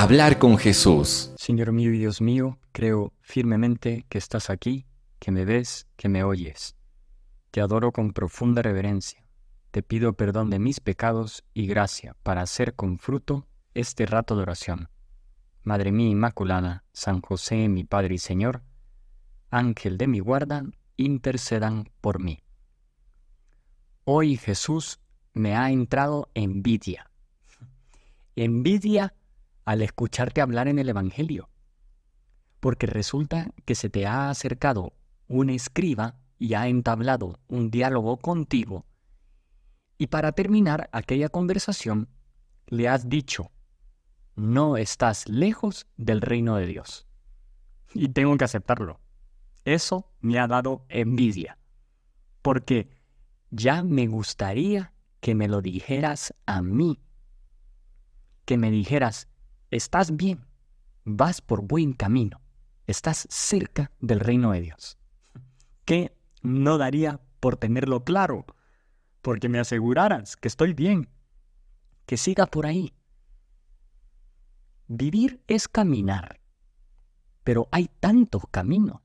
hablar con Jesús. Señor mío y Dios mío, creo firmemente que estás aquí, que me ves, que me oyes. Te adoro con profunda reverencia. Te pido perdón de mis pecados y gracia para hacer con fruto este rato de oración. Madre mía Inmaculada, San José, mi Padre y Señor, Ángel de mi guarda, intercedan por mí. Hoy Jesús me ha entrado envidia. Envidia al escucharte hablar en el Evangelio, porque resulta que se te ha acercado un escriba y ha entablado un diálogo contigo, y para terminar aquella conversación le has dicho, no estás lejos del reino de Dios. Y tengo que aceptarlo. Eso me ha dado envidia, porque ya me gustaría que me lo dijeras a mí, que me dijeras, Estás bien, vas por buen camino, estás cerca del reino de Dios. ¿Qué no daría por tenerlo claro? Porque me aseguraras que estoy bien, que siga por ahí. Vivir es caminar, pero hay tantos caminos.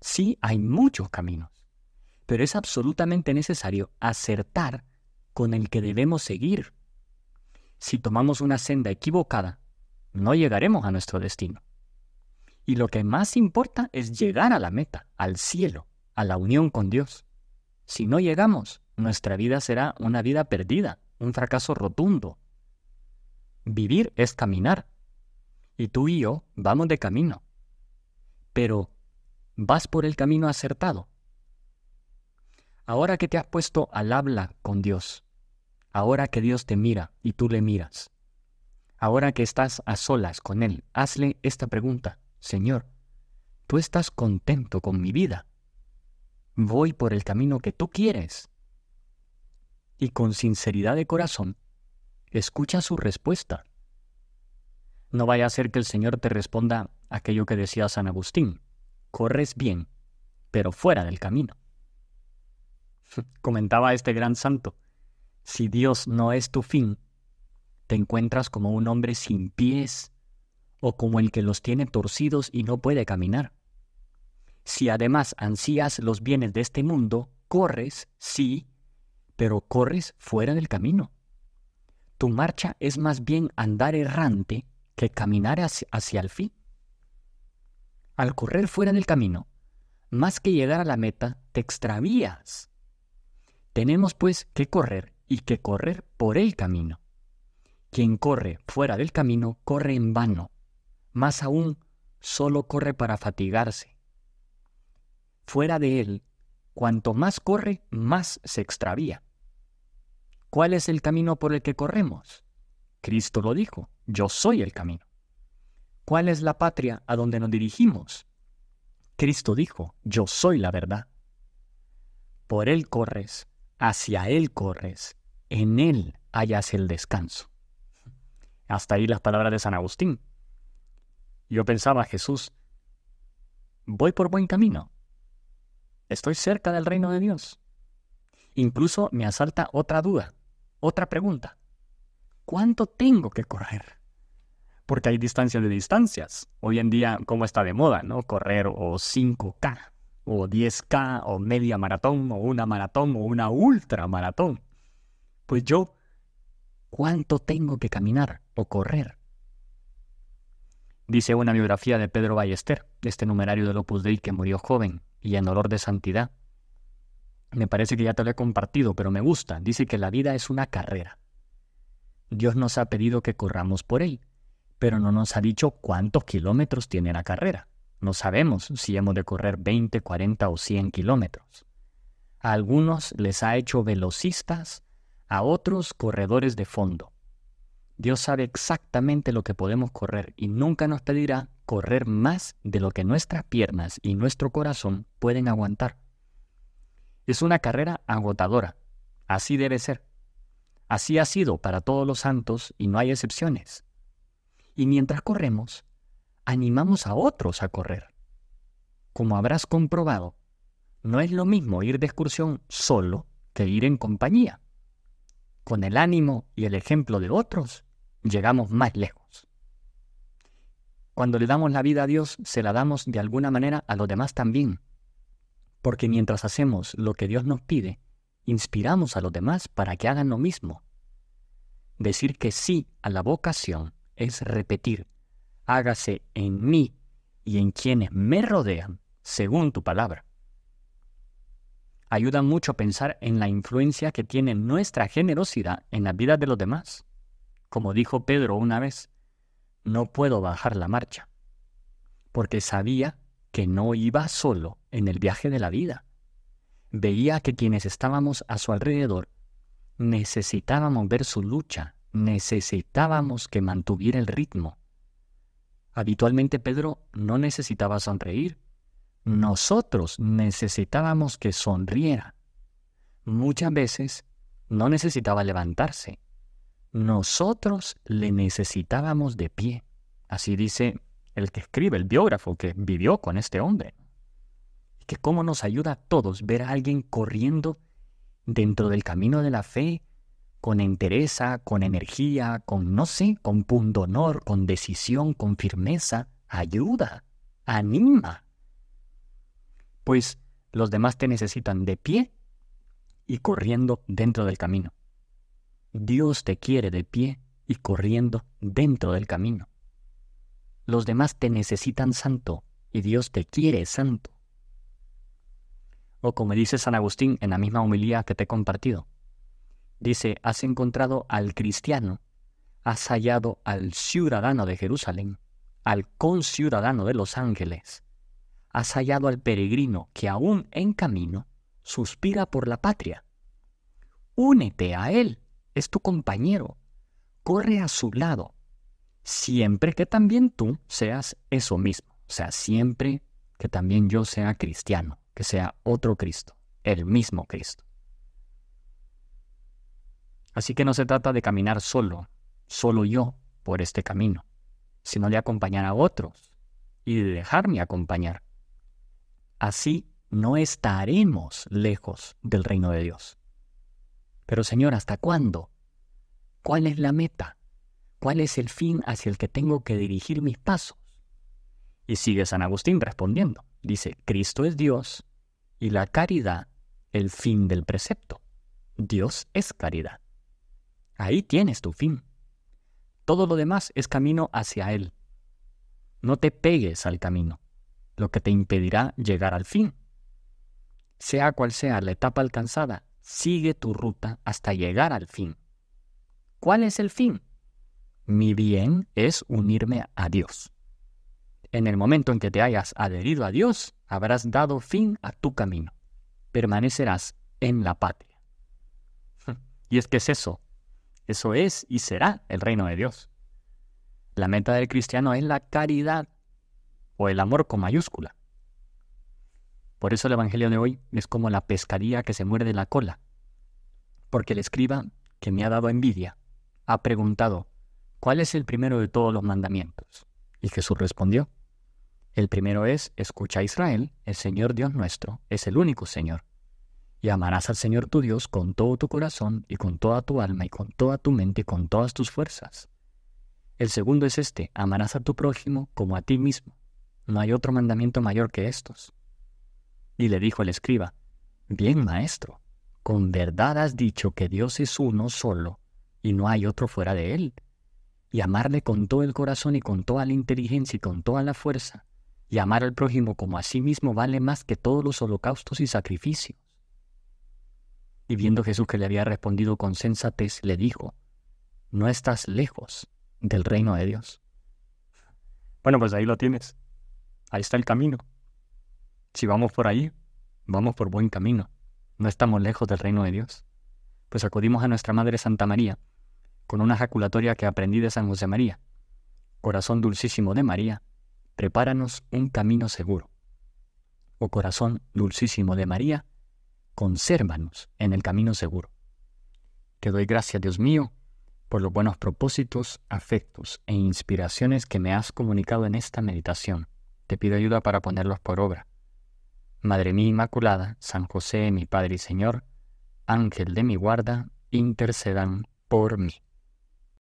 Sí, hay muchos caminos, pero es absolutamente necesario acertar con el que debemos seguir si tomamos una senda equivocada, no llegaremos a nuestro destino. Y lo que más importa es llegar a la meta, al cielo, a la unión con Dios. Si no llegamos, nuestra vida será una vida perdida, un fracaso rotundo. Vivir es caminar. Y tú y yo vamos de camino. Pero, ¿vas por el camino acertado? Ahora que te has puesto al habla con Dios, Ahora que Dios te mira y tú le miras, ahora que estás a solas con Él, hazle esta pregunta, Señor, ¿tú estás contento con mi vida? ¿Voy por el camino que tú quieres? Y con sinceridad de corazón, escucha su respuesta. No vaya a ser que el Señor te responda aquello que decía San Agustín, corres bien, pero fuera del camino. Comentaba este gran santo si Dios no es tu fin, te encuentras como un hombre sin pies o como el que los tiene torcidos y no puede caminar. Si además ansías los bienes de este mundo, corres, sí, pero corres fuera del camino. Tu marcha es más bien andar errante que caminar hacia el fin. Al correr fuera del camino, más que llegar a la meta, te extravías. Tenemos pues que correr y que correr por el camino. Quien corre fuera del camino corre en vano, más aún solo corre para fatigarse. Fuera de él, cuanto más corre, más se extravía. ¿Cuál es el camino por el que corremos? Cristo lo dijo, yo soy el camino. ¿Cuál es la patria a donde nos dirigimos? Cristo dijo, yo soy la verdad. Por él corres, hacia Él corres, en Él hallas el descanso. Hasta ahí las palabras de San Agustín. Yo pensaba, Jesús, voy por buen camino. Estoy cerca del reino de Dios. Incluso me asalta otra duda, otra pregunta. ¿Cuánto tengo que correr? Porque hay distancias de distancias. Hoy en día, ¿cómo está de moda, no? Correr o 5K o 10K o media maratón o una maratón o una ultra maratón. Pues yo, ¿cuánto tengo que caminar o correr? Dice una biografía de Pedro Ballester, este numerario del Opus Dei que murió joven y en olor de santidad. Me parece que ya te lo he compartido, pero me gusta. Dice que la vida es una carrera. Dios nos ha pedido que corramos por él, pero no nos ha dicho cuántos kilómetros tiene la carrera. No sabemos si hemos de correr 20, 40 o 100 kilómetros. A algunos les ha hecho velocistas, a otros corredores de fondo. Dios sabe exactamente lo que podemos correr y nunca nos pedirá correr más de lo que nuestras piernas y nuestro corazón pueden aguantar. Es una carrera agotadora. Así debe ser. Así ha sido para todos los santos y no hay excepciones. Y mientras corremos, animamos a otros a correr. Como habrás comprobado, no es lo mismo ir de excursión solo que ir en compañía. Con el ánimo y el ejemplo de otros, llegamos más lejos. Cuando le damos la vida a Dios, se la damos de alguna manera a los demás también. Porque mientras hacemos lo que Dios nos pide, inspiramos a los demás para que hagan lo mismo. Decir que sí a la vocación es repetir hágase en mí y en quienes me rodean según tu palabra. Ayuda mucho pensar en la influencia que tiene nuestra generosidad en la vida de los demás. Como dijo Pedro una vez, no puedo bajar la marcha, porque sabía que no iba solo en el viaje de la vida. Veía que quienes estábamos a su alrededor necesitábamos ver su lucha, necesitábamos que mantuviera el ritmo, Habitualmente Pedro no necesitaba sonreír. Nosotros necesitábamos que sonriera. Muchas veces no necesitaba levantarse. Nosotros le necesitábamos de pie. Así dice el que escribe, el biógrafo que vivió con este hombre. Y Que cómo nos ayuda a todos ver a alguien corriendo dentro del camino de la fe con entereza, con energía, con no sé, con pundonor, con decisión, con firmeza, ayuda, anima. Pues los demás te necesitan de pie y corriendo dentro del camino. Dios te quiere de pie y corriendo dentro del camino. Los demás te necesitan santo y Dios te quiere santo. O como dice San Agustín en la misma humildad que te he compartido, Dice, has encontrado al cristiano, has hallado al ciudadano de Jerusalén, al conciudadano de los ángeles, has hallado al peregrino que aún en camino suspira por la patria. Únete a él, es tu compañero, corre a su lado, siempre que también tú seas eso mismo, o sea, siempre que también yo sea cristiano, que sea otro Cristo, el mismo Cristo. Así que no se trata de caminar solo, solo yo, por este camino, sino de acompañar a otros y de dejarme acompañar. Así no estaremos lejos del reino de Dios. Pero Señor, ¿hasta cuándo? ¿Cuál es la meta? ¿Cuál es el fin hacia el que tengo que dirigir mis pasos? Y sigue San Agustín respondiendo. Dice, Cristo es Dios y la caridad el fin del precepto. Dios es caridad. Ahí tienes tu fin. Todo lo demás es camino hacia Él. No te pegues al camino, lo que te impedirá llegar al fin. Sea cual sea la etapa alcanzada, sigue tu ruta hasta llegar al fin. ¿Cuál es el fin? Mi bien es unirme a Dios. En el momento en que te hayas adherido a Dios, habrás dado fin a tu camino. Permanecerás en la patria. Y es que es eso, eso es y será el reino de Dios. La meta del cristiano es la caridad o el amor con mayúscula. Por eso el Evangelio de hoy es como la pescaría que se muerde la cola, porque el escriba, que me ha dado envidia, ha preguntado, ¿cuál es el primero de todos los mandamientos? Y Jesús respondió, el primero es, escucha Israel, el Señor Dios nuestro, es el único Señor y amarás al Señor tu Dios con todo tu corazón y con toda tu alma y con toda tu mente y con todas tus fuerzas. El segundo es este, amarás a tu prójimo como a ti mismo. No hay otro mandamiento mayor que estos. Y le dijo el escriba, Bien, maestro, con verdad has dicho que Dios es uno solo, y no hay otro fuera de él. Y amarle con todo el corazón y con toda la inteligencia y con toda la fuerza, y amar al prójimo como a sí mismo vale más que todos los holocaustos y sacrificios. Y viendo Jesús que le había respondido con sensatez, le dijo, no estás lejos del reino de Dios. Bueno, pues ahí lo tienes. Ahí está el camino. Si vamos por ahí, vamos por buen camino. No estamos lejos del reino de Dios. Pues acudimos a nuestra Madre Santa María con una jaculatoria que aprendí de San José María. Corazón dulcísimo de María, prepáranos un camino seguro. O corazón dulcísimo de María, consérvanos en el camino seguro. Te doy gracias, Dios mío, por los buenos propósitos, afectos e inspiraciones que me has comunicado en esta meditación. Te pido ayuda para ponerlos por obra. Madre mía Inmaculada, San José, mi Padre y Señor, Ángel de mi guarda, intercedan por mí.